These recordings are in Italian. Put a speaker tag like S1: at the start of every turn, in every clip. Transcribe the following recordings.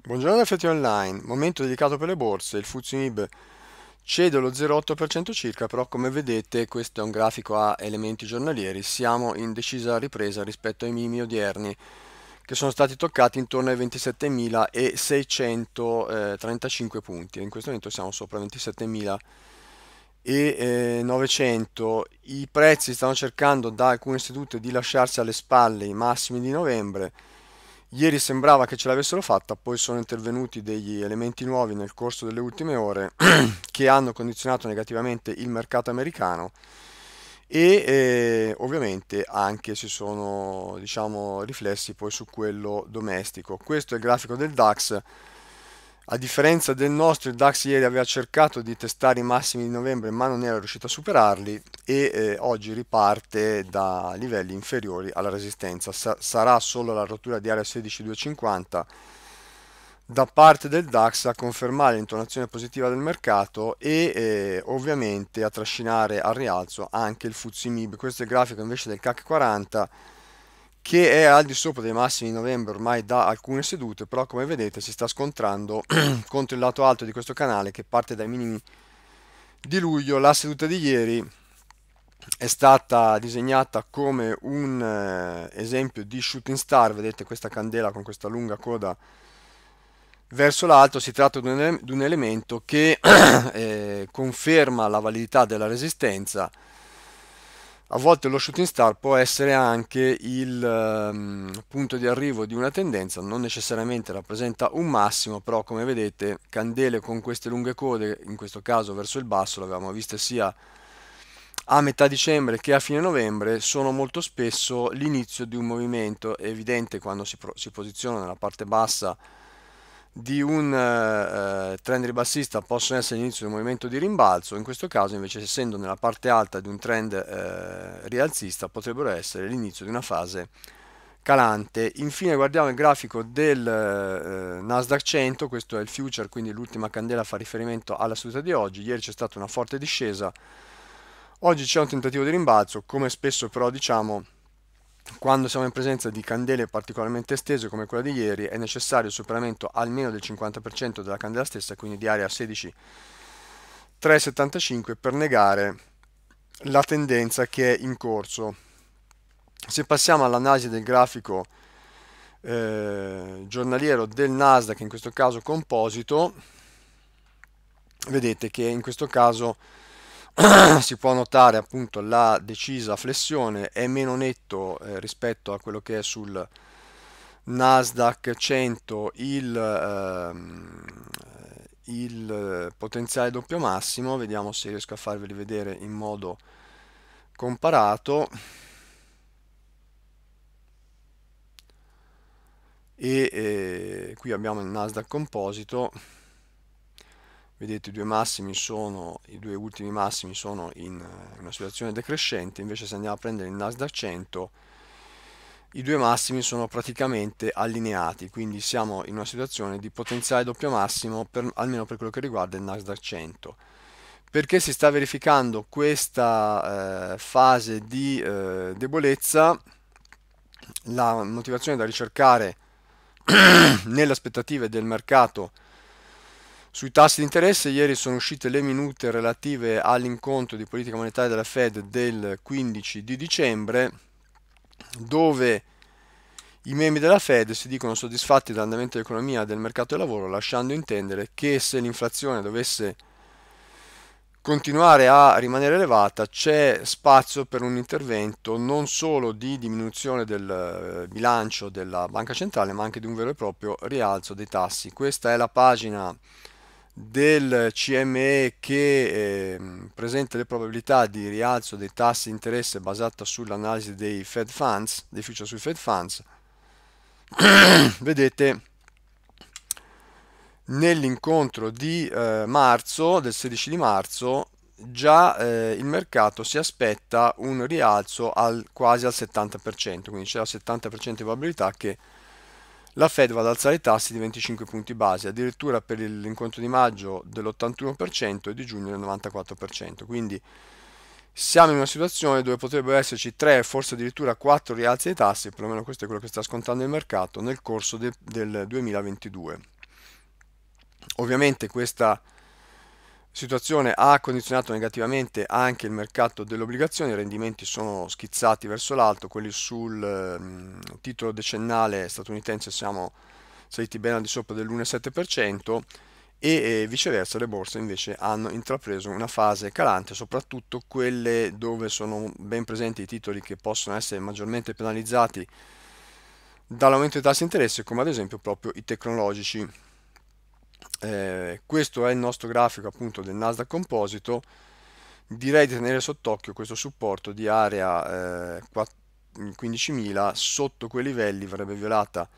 S1: Buongiorno effetti online, momento dedicato per le borse, il FTSE cede lo 0,8% circa, però come vedete questo è un grafico a elementi giornalieri, siamo in decisa ripresa rispetto ai minimi odierni che sono stati toccati intorno ai 27.635 punti, in questo momento siamo sopra 27.900, i prezzi stanno cercando da alcune sedute di lasciarsi alle spalle i massimi di novembre Ieri sembrava che ce l'avessero fatta, poi sono intervenuti degli elementi nuovi nel corso delle ultime ore che hanno condizionato negativamente il mercato americano e eh, ovviamente anche si sono diciamo, riflessi poi su quello domestico. Questo è il grafico del DAX a differenza del nostro, il DAX ieri aveva cercato di testare i massimi di novembre ma non era riuscito a superarli e eh, oggi riparte da livelli inferiori alla resistenza. Sa sarà solo la rottura di area 16250 da parte del DAX a confermare l'intonazione positiva del mercato e eh, ovviamente a trascinare al rialzo anche il FTSE MIB. Questo è il grafico invece del CAC 40 che è al di sopra dei massimi di novembre ormai da alcune sedute, però come vedete si sta scontrando contro il lato alto di questo canale che parte dai minimi di luglio. La seduta di ieri è stata disegnata come un eh, esempio di shooting star, vedete questa candela con questa lunga coda verso l'alto, si tratta di un, elemento che eh, conferma la validità della resistenza a volte lo shooting star può essere anche il um, punto di arrivo di una tendenza, non necessariamente rappresenta un massimo, però come vedete candele con queste lunghe code, in questo caso verso il basso, l'avevamo vista sia a metà dicembre che a fine novembre sono molto spesso l'inizio di un movimento, è evidente quando si, si posiziona nella parte bassa di un eh, eh, trend ribassista possono essere l'inizio di un movimento di rimbalzo, in questo caso invece essendo nella parte alta di un trend eh, rialzista potrebbero essere l'inizio di una fase calante. Infine guardiamo il grafico del eh, Nasdaq 100, questo è il future, quindi l'ultima candela fa riferimento alla seduta di oggi, ieri c'è stata una forte discesa, oggi c'è un tentativo di rimbalzo, come spesso però diciamo quando siamo in presenza di candele particolarmente estese come quella di ieri è necessario il superamento almeno del 50% della candela stessa, quindi di area 16,375 per negare la tendenza che è in corso. Se passiamo all'analisi del grafico eh, giornaliero del Nasdaq, in questo caso composito, vedete che in questo caso si può notare appunto la decisa flessione è meno netto eh, rispetto a quello che è sul Nasdaq 100 il, ehm, il potenziale doppio massimo vediamo se riesco a farveli vedere in modo comparato e eh, qui abbiamo il Nasdaq composito vedete i due massimi sono i due ultimi massimi sono in una situazione decrescente invece se andiamo a prendere il Nasdaq 100 i due massimi sono praticamente allineati quindi siamo in una situazione di potenziale doppio massimo per, almeno per quello che riguarda il Nasdaq 100 perché si sta verificando questa eh, fase di eh, debolezza la motivazione da ricercare nelle aspettative del mercato sui tassi di interesse ieri sono uscite le minute relative all'incontro di politica monetaria della Fed del 15 di dicembre dove i membri della Fed si dicono soddisfatti dell'andamento dell'economia e del mercato del lavoro lasciando intendere che se l'inflazione dovesse continuare a rimanere elevata c'è spazio per un intervento non solo di diminuzione del eh, bilancio della banca centrale ma anche di un vero e proprio rialzo dei tassi. Questa è la pagina del CME che eh, presenta le probabilità di rialzo dei tassi di interesse basata sull'analisi dei Fed Funds, dei future sui Fed Funds, vedete nell'incontro di eh, marzo, del 16 di marzo, già eh, il mercato si aspetta un rialzo al, quasi al 70%, quindi c'è il 70% di probabilità che la Fed va ad alzare i tassi di 25 punti base, addirittura per l'incontro di maggio dell'81% e di giugno del 94%. Quindi siamo in una situazione dove potrebbero esserci 3, forse addirittura 4 rialzi dei tassi, perlomeno questo è quello che sta scontando il mercato, nel corso de del 2022. Ovviamente questa situazione ha condizionato negativamente anche il mercato delle obbligazioni, i rendimenti sono schizzati verso l'alto, quelli sul ehm, titolo decennale statunitense siamo saliti ben al di sopra dell'1,7% e viceversa le borse invece hanno intrapreso una fase calante, soprattutto quelle dove sono ben presenti i titoli che possono essere maggiormente penalizzati dall'aumento dei tassi di interesse, come ad esempio proprio i tecnologici eh, questo è il nostro grafico appunto del Nasdaq Composito direi di tenere sott'occhio questo supporto di area eh, 15.000 sotto quei livelli verrebbe violata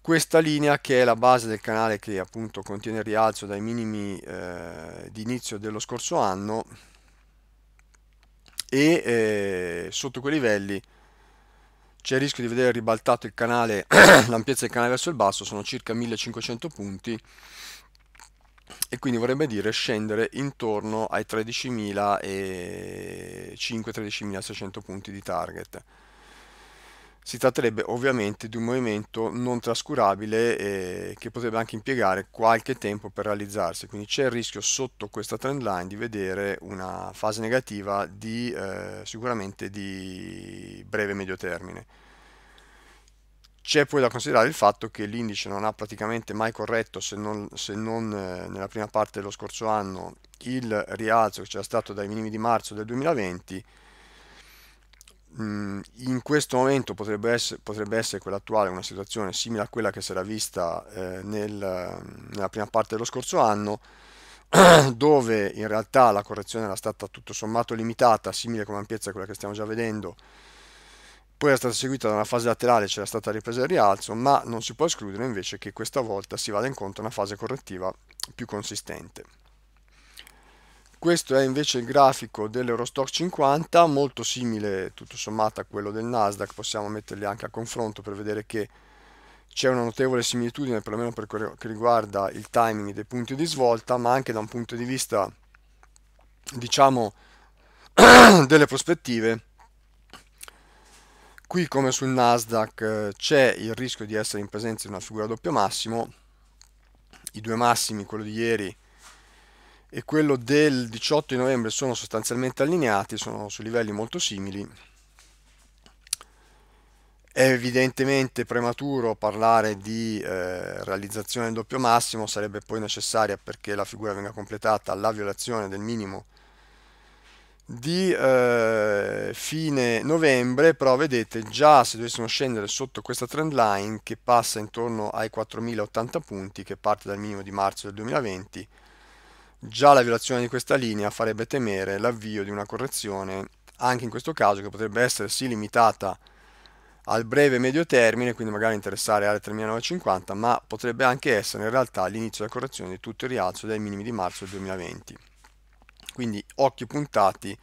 S1: questa linea che è la base del canale che appunto contiene il rialzo dai minimi eh, di inizio dello scorso anno e eh, sotto quei livelli c'è il rischio di vedere ribaltato il canale, l'ampiezza del canale verso il basso, sono circa 1500 punti e quindi vorrebbe dire scendere intorno ai 13.500-13.600 punti di target. Si tratterebbe ovviamente di un movimento non trascurabile eh, che potrebbe anche impiegare qualche tempo per realizzarsi, quindi c'è il rischio sotto questa trend line di vedere una fase negativa di, eh, sicuramente di breve e medio termine. C'è poi da considerare il fatto che l'indice non ha praticamente mai corretto, se non, se non eh, nella prima parte dello scorso anno, il rialzo che c'era stato dai minimi di marzo del 2020 Mm, in questo momento potrebbe essere, potrebbe essere, quella attuale una situazione simile a quella che si era vista eh, nel, nella prima parte dello scorso anno, dove in realtà la correzione era stata tutto sommato limitata, simile come ampiezza a quella che stiamo già vedendo, poi era stata seguita da una fase laterale, c'era stata ripresa al rialzo, ma non si può escludere invece che questa volta si vada incontro a una fase correttiva più consistente. Questo è invece il grafico dell'Eurostock 50, molto simile tutto sommato a quello del Nasdaq, possiamo metterli anche a confronto per vedere che c'è una notevole similitudine, perlomeno per quello che riguarda il timing dei punti di svolta, ma anche da un punto di vista, diciamo, delle prospettive. Qui come sul Nasdaq c'è il rischio di essere in presenza di una figura doppio massimo, i due massimi, quello di ieri, e quello del 18 di novembre sono sostanzialmente allineati, sono su livelli molto simili. È evidentemente prematuro parlare di eh, realizzazione del doppio massimo, sarebbe poi necessaria perché la figura venga completata la violazione del minimo di eh, fine novembre, però vedete già se dovessimo scendere sotto questa trend line che passa intorno ai 4080 punti che parte dal minimo di marzo del 2020, Già la violazione di questa linea farebbe temere l'avvio di una correzione, anche in questo caso che potrebbe essere sì limitata al breve medio termine, quindi magari interessare alle 3950, ma potrebbe anche essere in realtà l'inizio della correzione di tutto il rialzo dai minimi di marzo 2020. Quindi occhi puntati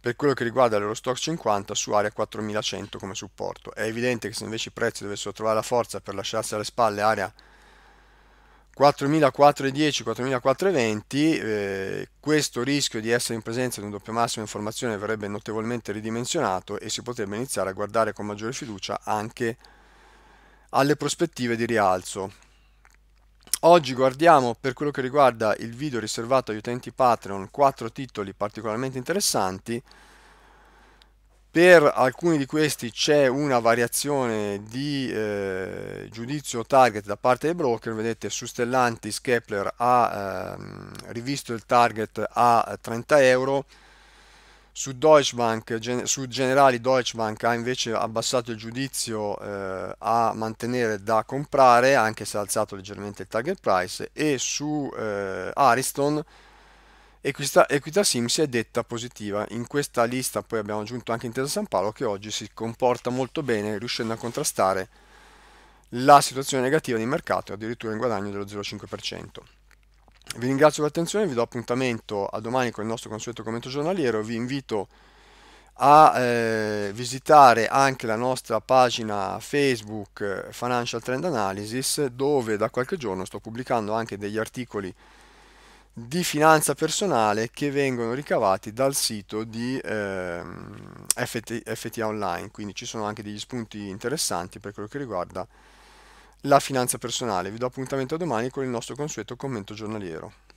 S1: per quello che riguarda l'Eurostock 50 su area 4100 come supporto. È evidente che se invece i prezzi dovessero trovare la forza per lasciarsi alle spalle area 4100, 4410, 4420, eh, questo rischio di essere in presenza di un doppio massimo in formazione verrebbe notevolmente ridimensionato e si potrebbe iniziare a guardare con maggiore fiducia anche alle prospettive di rialzo. Oggi guardiamo per quello che riguarda il video riservato agli utenti Patreon 4 titoli particolarmente interessanti per alcuni di questi c'è una variazione di eh, giudizio target da parte dei broker, vedete su Stellantis Kepler ha eh, rivisto il target a 30 euro, su, Deutsche Bank, gen su Generali Deutsche Bank ha invece abbassato il giudizio eh, a mantenere da comprare, anche se ha alzato leggermente il target price, e su eh, Ariston Equità, Equita Sim si è detta positiva, in questa lista poi abbiamo aggiunto anche Intesa San Paolo che oggi si comporta molto bene riuscendo a contrastare la situazione negativa di mercato e addirittura in guadagno dello 0,5%. Vi ringrazio per l'attenzione, vi do appuntamento a domani con il nostro consueto commento giornaliero, vi invito a eh, visitare anche la nostra pagina Facebook eh, Financial Trend Analysis dove da qualche giorno sto pubblicando anche degli articoli di finanza personale che vengono ricavati dal sito di eh, FT, FTA Online, quindi ci sono anche degli spunti interessanti per quello che riguarda la finanza personale. Vi do appuntamento domani con il nostro consueto commento giornaliero.